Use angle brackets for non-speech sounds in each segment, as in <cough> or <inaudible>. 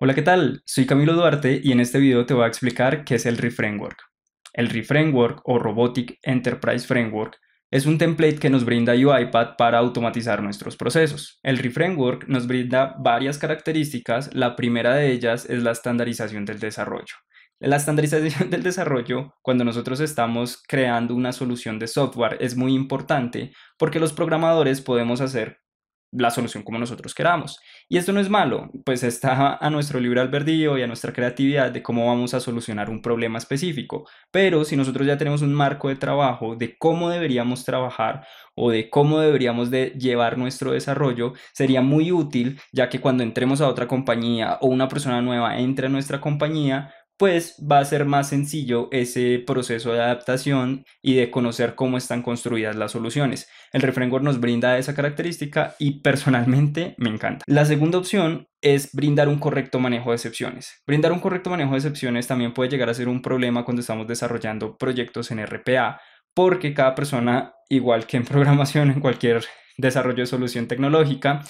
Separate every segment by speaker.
Speaker 1: Hola, ¿qué tal? Soy Camilo Duarte y en este video te voy a explicar qué es el ReFramework. El ReFramework o Robotic Enterprise Framework es un template que nos brinda UiPath para automatizar nuestros procesos. El ReFramework nos brinda varias características, la primera de ellas es la estandarización del desarrollo. La estandarización <laughs> del desarrollo, cuando nosotros estamos creando una solución de software, es muy importante porque los programadores podemos hacer la solución como nosotros queramos. Y esto no es malo, pues está a nuestro libre albedrío y a nuestra creatividad de cómo vamos a solucionar un problema específico. Pero si nosotros ya tenemos un marco de trabajo de cómo deberíamos trabajar o de cómo deberíamos de llevar nuestro desarrollo, sería muy útil ya que cuando entremos a otra compañía o una persona nueva entre a nuestra compañía, pues va a ser más sencillo ese proceso de adaptación y de conocer cómo están construidas las soluciones. El reframework nos brinda esa característica y personalmente me encanta. La segunda opción es brindar un correcto manejo de excepciones. Brindar un correcto manejo de excepciones también puede llegar a ser un problema cuando estamos desarrollando proyectos en RPA, porque cada persona, igual que en <laughs> programación, en cualquier desarrollo de solución tecnológica,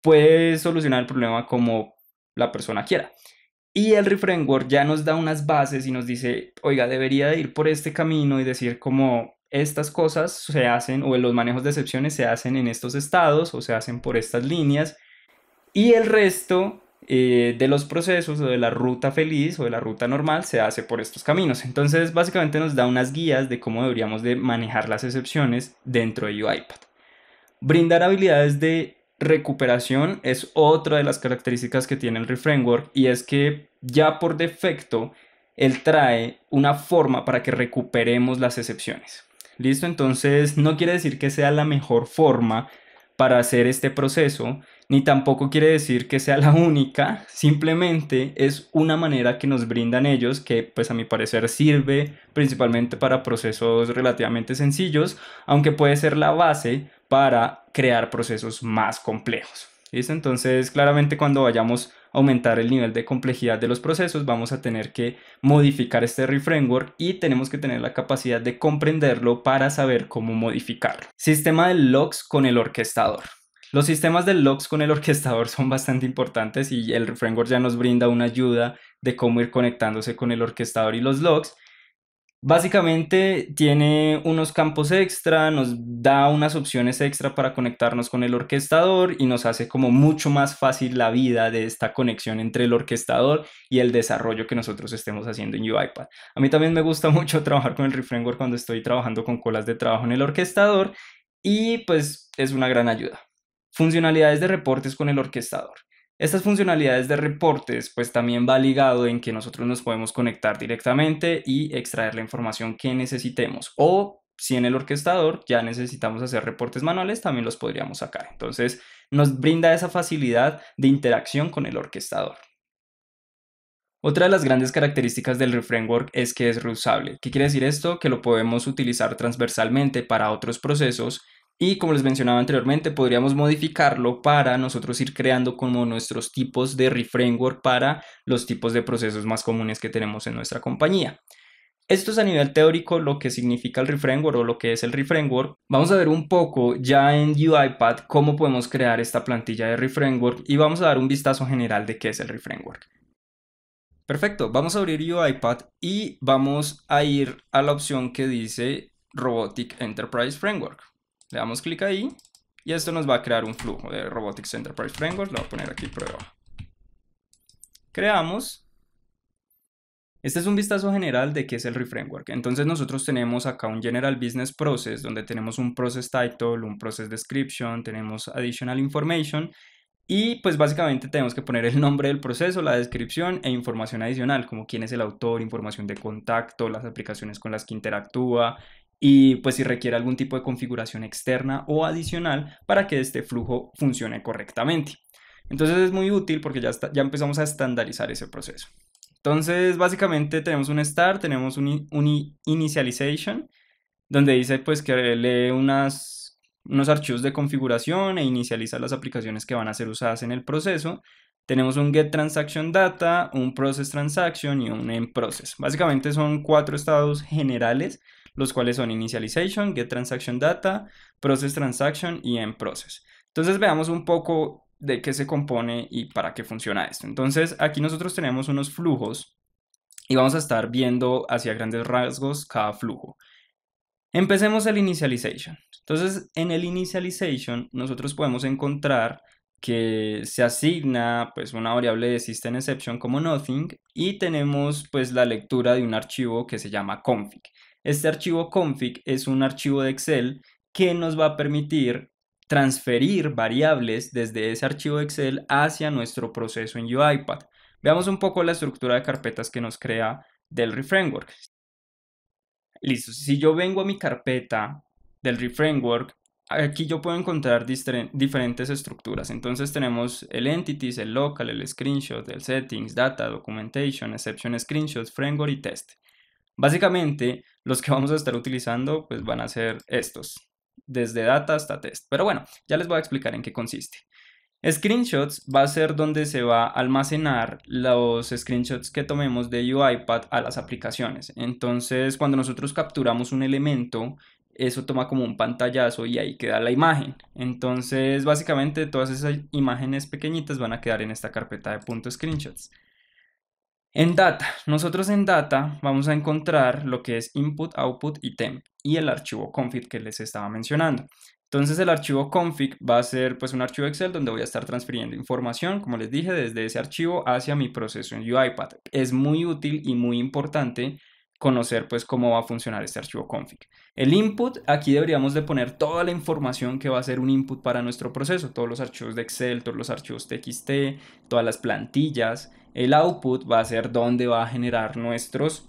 Speaker 1: puede solucionar el problema como la persona quiera. Y el reframework ya nos da unas bases y nos dice, oiga, debería de ir por este camino y decir como estas cosas se hacen o los manejos de excepciones se hacen en estos estados o se hacen por estas líneas. Y el resto eh, de los procesos o de la ruta feliz o de la ruta normal se hace por estos caminos. Entonces básicamente nos da unas guías de cómo deberíamos de manejar las excepciones dentro de UiPath. Brindar habilidades de recuperación es otra de las características que tiene el reframework y es que ya por defecto él trae una forma para que recuperemos las excepciones. ¿Listo? Entonces no quiere decir que sea la mejor forma para hacer este proceso, ni tampoco quiere decir que sea la única, simplemente es una manera que nos brindan ellos que pues a mi parecer sirve principalmente para procesos relativamente sencillos, aunque puede ser la base para crear procesos más complejos. Entonces, claramente cuando vayamos a aumentar el nivel de complejidad de los procesos, vamos a tener que modificar este reframework y tenemos que tener la capacidad de comprenderlo para saber cómo modificarlo. Sistema de logs con el orquestador. Los sistemas de logs con el orquestador son bastante importantes y el framework ya nos brinda una ayuda de cómo ir conectándose con el orquestador y los logs. Básicamente tiene unos campos extra, nos da unas opciones extra para conectarnos con el orquestador y nos hace como mucho más fácil la vida de esta conexión entre el orquestador y el desarrollo que nosotros estemos haciendo en UiPad. A mí también me gusta <laughs> mucho trabajar con el reframework cuando estoy trabajando con colas de trabajo en el orquestador y pues es una gran ayuda. Funcionalidades de reportes con el orquestador. Estas funcionalidades de reportes pues también va ligado en que nosotros nos podemos conectar directamente y extraer la información que necesitemos o si en el orquestador ya necesitamos hacer reportes manuales, también los podríamos sacar. Entonces, nos brinda esa facilidad de interacción con el orquestador. Otra de las grandes características del reframework es que es reusable. ¿Qué quiere decir esto? Que lo podemos utilizar transversalmente para otros procesos y como les mencionaba anteriormente, podríamos modificarlo para nosotros ir creando como nuestros tipos de reframework para los tipos de procesos más comunes que tenemos en nuestra compañía. Esto es a nivel teórico lo que significa el reframework o lo que es el reframework. Vamos a ver un poco ya en UiPath cómo podemos crear esta plantilla de reframework y vamos a dar un vistazo general de qué es el reframework. Perfecto, vamos a abrir UiPath y vamos a ir a la opción que dice Robotic Enterprise Framework. Le damos clic ahí y esto nos va a crear un flujo de Robotics Enterprise Framework. Lo voy a poner aquí prueba. Creamos. Este es un vistazo general de qué es el reframework. Entonces nosotros tenemos acá un General Business Process donde tenemos un Process Title, un Process Description, tenemos Additional Information y pues básicamente tenemos que poner el nombre del proceso, la descripción e información adicional como quién es el autor, información de contacto, las aplicaciones con las que interactúa, y pues si requiere algún tipo de configuración externa o adicional para que este flujo funcione correctamente. Entonces es muy útil porque ya, ya empezamos a estandarizar ese proceso. Entonces básicamente tenemos un start, tenemos un, un initialization donde dice pues que lee unas, unos archivos de configuración e inicializa las aplicaciones que van a ser usadas en el proceso. Tenemos un get transaction data, un process transaction y un end process. Básicamente son cuatro estados generales los cuales son Initialization, Get Transaction Data, Process Transaction y End Process. Entonces veamos un poco de qué se compone y para qué funciona esto. Entonces aquí nosotros tenemos unos flujos y vamos a estar viendo hacia grandes rasgos cada flujo. Empecemos el initialization. Entonces, en el initialization nosotros podemos encontrar que se asigna pues una variable de system exception como nothing y tenemos pues la lectura de un archivo que se llama config. Este archivo config es un archivo de Excel que nos va a permitir transferir variables desde ese archivo de Excel hacia nuestro proceso en UiPath. Veamos un poco la estructura de carpetas que nos crea del Reframework. Listo, si yo vengo a mi carpeta del Reframework, aquí yo puedo encontrar diferentes estructuras. Entonces tenemos el Entities, el Local, el Screenshot, el Settings, Data, Documentation, Exception Screenshots, Framework y Test. Básicamente, los que <laughs> vamos a estar utilizando pues, van a ser estos, desde data hasta test. Pero bueno, ya les voy a explicar en qué consiste. Screenshots va a ser donde se va a almacenar los screenshots que tomemos de UiPad a las aplicaciones. Entonces, cuando nosotros capturamos un elemento, eso toma como un pantallazo y ahí queda la imagen. Entonces, básicamente todas esas imágenes pequeñitas van a quedar en esta carpeta de punto screenshots. En data, nosotros en data vamos a encontrar lo que es input, output y temp y el archivo config que les estaba mencionando. Entonces el archivo config va a ser pues un archivo Excel donde voy a estar transfiriendo información, como les dije, desde ese archivo hacia mi proceso en UiPath. Es muy útil y muy importante conocer pues cómo va a funcionar este archivo config. El input, aquí deberíamos de poner toda la información que va a ser un input para nuestro proceso, todos los archivos de Excel, todos los archivos TXT, todas las plantillas. El output va a ser donde va a generar nuestros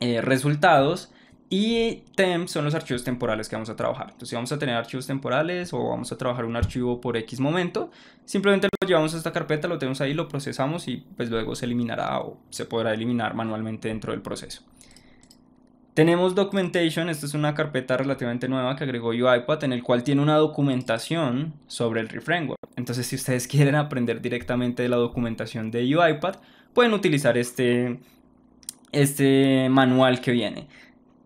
Speaker 1: eh, resultados y temp son los archivos temporales que vamos a trabajar. Entonces, si vamos a tener archivos temporales o vamos a trabajar un archivo por X momento, simplemente lo llevamos a esta carpeta, lo tenemos ahí, lo procesamos y pues luego se eliminará o se podrá eliminar manualmente dentro del proceso. Tenemos documentation, esta es una carpeta relativamente nueva que agregó UiPath en el cual tiene una documentación sobre el reframework. Entonces si ustedes <laughs> quieren aprender directamente de la documentación de UiPath, pueden utilizar este, este manual que viene.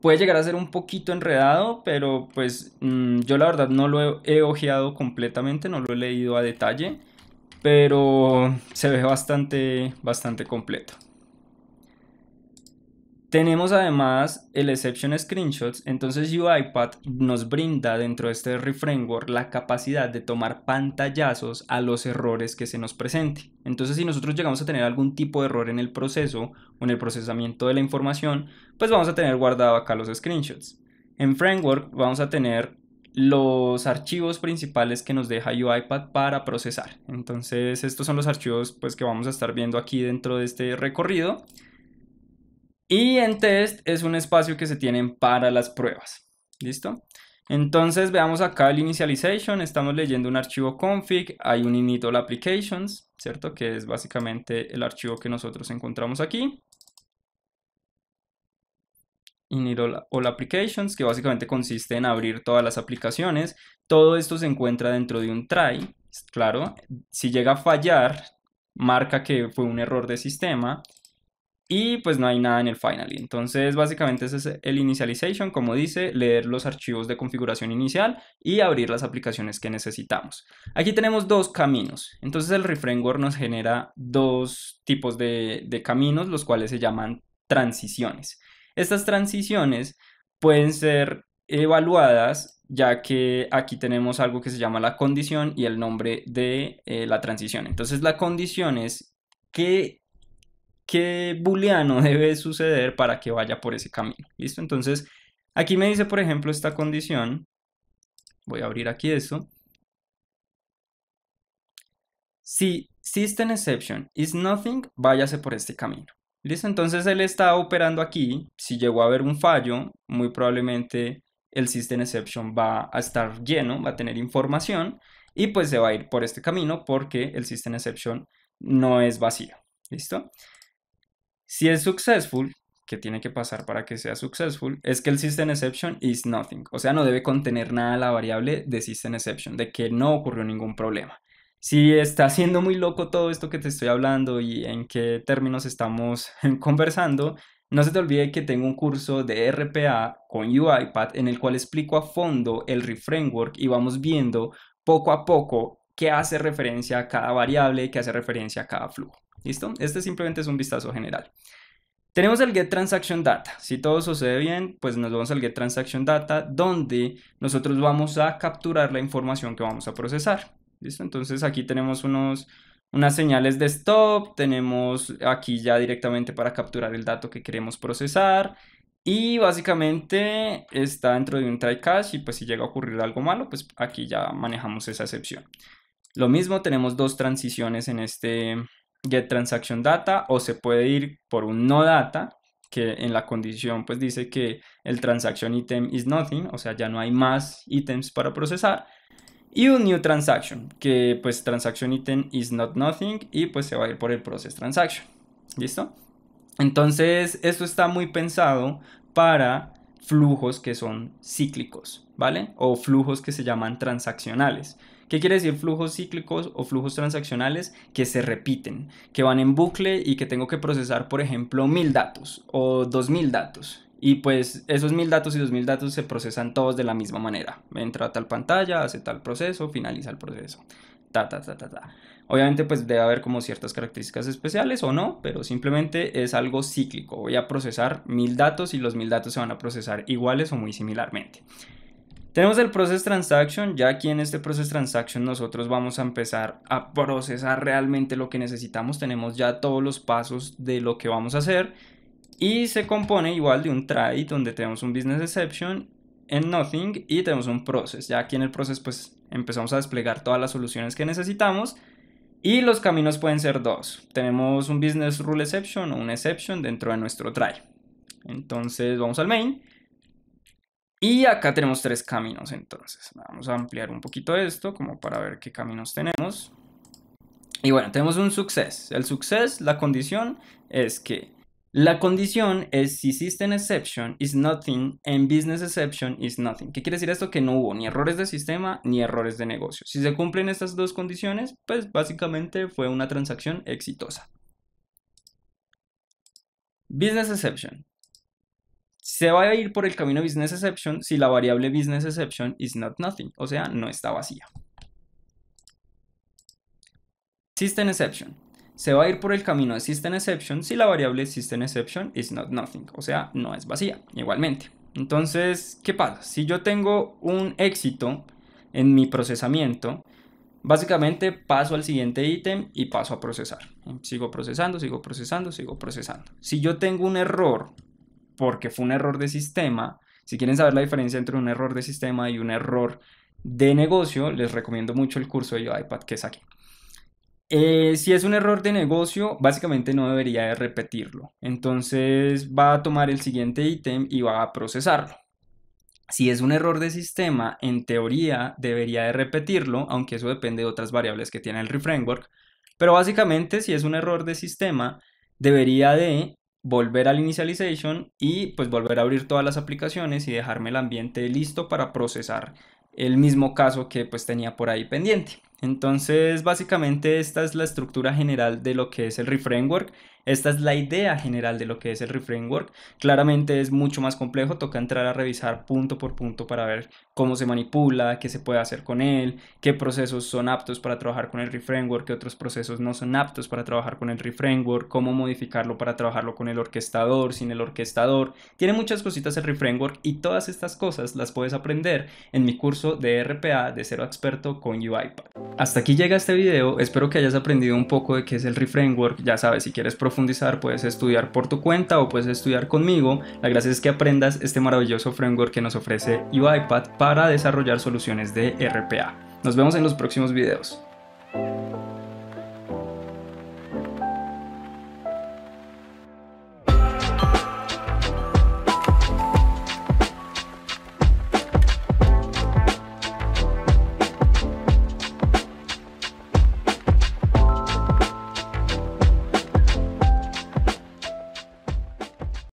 Speaker 1: Puede llegar a ser un poquito enredado, pero pues mm, yo la verdad no lo he, ojeado completamente, no lo he leído a detalle, pero se ve bastante, bastante completo. Tenemos además el exception screenshots, entonces UiPath nos brinda dentro de este reframework la capacidad de tomar pantallazos a los errores que se nos presente. Entonces si nosotros llegamos a tener algún tipo de error en el proceso o en el procesamiento de la información, pues vamos a tener guardado acá los screenshots. En framework vamos a tener los archivos principales que nos deja UiPath para procesar. Entonces estos son los archivos pues, que vamos a estar viendo aquí dentro de este recorrido. Y en test es un espacio que se tienen para las pruebas. ¿Listo? Entonces veamos acá el initialization, estamos leyendo un archivo config, hay un init all applications, ¿cierto? Que es básicamente el archivo que nosotros encontramos aquí. Init all applications, que básicamente consiste en abrir todas las aplicaciones. Todo esto se encuentra dentro de un try, claro. Si llega a fallar, marca que fue un error de sistema y pues no hay nada en el finally. Entonces básicamente ese es el initialization, como dice, leer los archivos de configuración inicial y abrir las aplicaciones que necesitamos. Aquí tenemos dos caminos. Entonces el reframework nos genera dos tipos de, caminos, los cuales se llaman transiciones. Estas transiciones pueden ser evaluadas ya que aquí tenemos algo que se llama la condición y el nombre de eh, la transición. Entonces la condición es que qué booleano <laughs> debe suceder para que vaya por ese camino. ¿Listo? Entonces, aquí me dice, por ejemplo, esta condición. Voy a abrir aquí esto. Si system exception is nothing, váyase por este camino. ¿Listo? Entonces él está operando aquí. Si llegó a haber un fallo, muy probablemente el system exception va a estar lleno, va a tener información y pues se va a ir por este camino porque el system exception no es vacío. ¿Listo? Si es successful, ¿qué tiene que pasar para que sea successful, es que el system exception is nothing. O sea, no debe contener nada la variable de system exception, de que no ocurrió ningún problema. Si está siendo muy loco todo esto que te estoy hablando y en qué términos estamos <laughs> conversando, no se te olvide que tengo un curso de RPA con UiPath en el cual explico a fondo el reframework y vamos viendo poco a poco qué hace referencia a cada variable, qué hace referencia a cada flujo. ¿Listo? Este simplemente es un vistazo general. Tenemos el get transaction data. Si todo sucede bien, pues nos vamos al get transaction data, donde nosotros vamos a capturar la información que vamos a procesar. ¿Listo? Entonces aquí tenemos unos, unas señales de stop, tenemos aquí ya directamente para capturar el dato que queremos procesar. Y básicamente está dentro de un try catch y pues si llega a ocurrir algo malo, pues aquí ya manejamos esa excepción. Lo mismo, tenemos dos transiciones en este, get transaction data o se puede ir por un no data que en la condición pues dice que el transaction item is nothing, o sea, ya no hay más ítems para procesar. Y un new transaction, que pues transaction item is not nothing y pues se va a ir por el process transaction. ¿Listo? Entonces, esto está muy pensado para flujos que son cíclicos, ¿vale? O flujos que se llaman transaccionales. ¿Qué quiere decir flujos cíclicos o flujos transaccionales que se repiten, que van en bucle y que tengo que procesar, por ejemplo, mil datos o dos mil datos? Y pues esos mil datos y dos mil datos se procesan todos de la misma manera. Entra tal pantalla, hace tal proceso, finaliza el proceso. Obviamente pues debe haber como ciertas características especiales o no, pero simplemente es algo cíclico. Voy a procesar mil datos y los mil datos se van a procesar iguales o muy similarmente. Tenemos el Process Transaction, ya aquí en este Process Transaction nosotros vamos a empezar a procesar realmente lo que necesitamos, tenemos ya todos los pasos de lo que vamos a hacer y se compone igual de un try donde tenemos un Business Exception en Nothing y tenemos un Process, ya aquí en el Process pues empezamos a desplegar todas las soluciones que necesitamos. Y los caminos pueden ser dos. Tenemos un business rule exception o un exception dentro de nuestro try. Entonces vamos al main. Y acá tenemos tres caminos entonces. Vamos a ampliar un poquito esto como para ver qué caminos tenemos. Y bueno, tenemos un success. El success, la condición es que la condición es si system exception is nothing and business exception is nothing. ¿Qué quiere decir esto? Que no hubo ni errores de sistema ni errores de negocio. Si se cumplen estas dos condiciones, pues básicamente fue una transacción exitosa. Business exception. Se va a ir por el camino business exception si la variable business exception is not nothing, o sea, no está vacía. System exception se va a ir por el camino de system exception si la variable system exception is not nothing, o sea, no es vacía, igualmente. Entonces, ¿qué pasa? Si yo tengo un éxito en mi procesamiento, básicamente paso al siguiente ítem y paso a procesar. Sigo procesando, sigo procesando, sigo procesando. Si yo tengo un error, porque fue un error de sistema, si quieren saber la diferencia entre un error de sistema y un error de negocio, les recomiendo mucho el curso de iPad que aquí. Eh, si es un error de negocio, básicamente no debería de repetirlo. Entonces va a tomar el siguiente ítem y va a procesarlo. Si es un error de sistema, en teoría debería de repetirlo, aunque eso depende de otras variables que tiene el reframework. Pero básicamente si es un error de sistema, debería de volver al initialization y pues volver a abrir todas las aplicaciones y dejarme el ambiente listo para procesar el mismo caso que pues tenía por ahí pendiente. Entonces, básicamente esta es la estructura general de lo que es el reframework esta es la idea general de lo que es el reframework. Claramente es mucho más complejo, toca entrar a revisar punto por punto para ver cómo se manipula, qué se puede hacer con él, qué procesos son aptos para trabajar con el reframework, qué otros procesos no son aptos para trabajar con el reframework, cómo modificarlo para trabajarlo con el orquestador, sin el orquestador. Tiene muchas cositas el reframework y todas estas cosas las puedes aprender en mi curso de RPA de cero experto con UiPath. Hasta aquí llega este video, espero que hayas aprendido un poco de qué es el reframework, ya sabes, si quieres profundizar puedes estudiar por tu cuenta o puedes estudiar conmigo. La gracia es que aprendas este maravilloso framework que nos ofrece UiPath para desarrollar soluciones de RPA. Nos vemos en los próximos videos.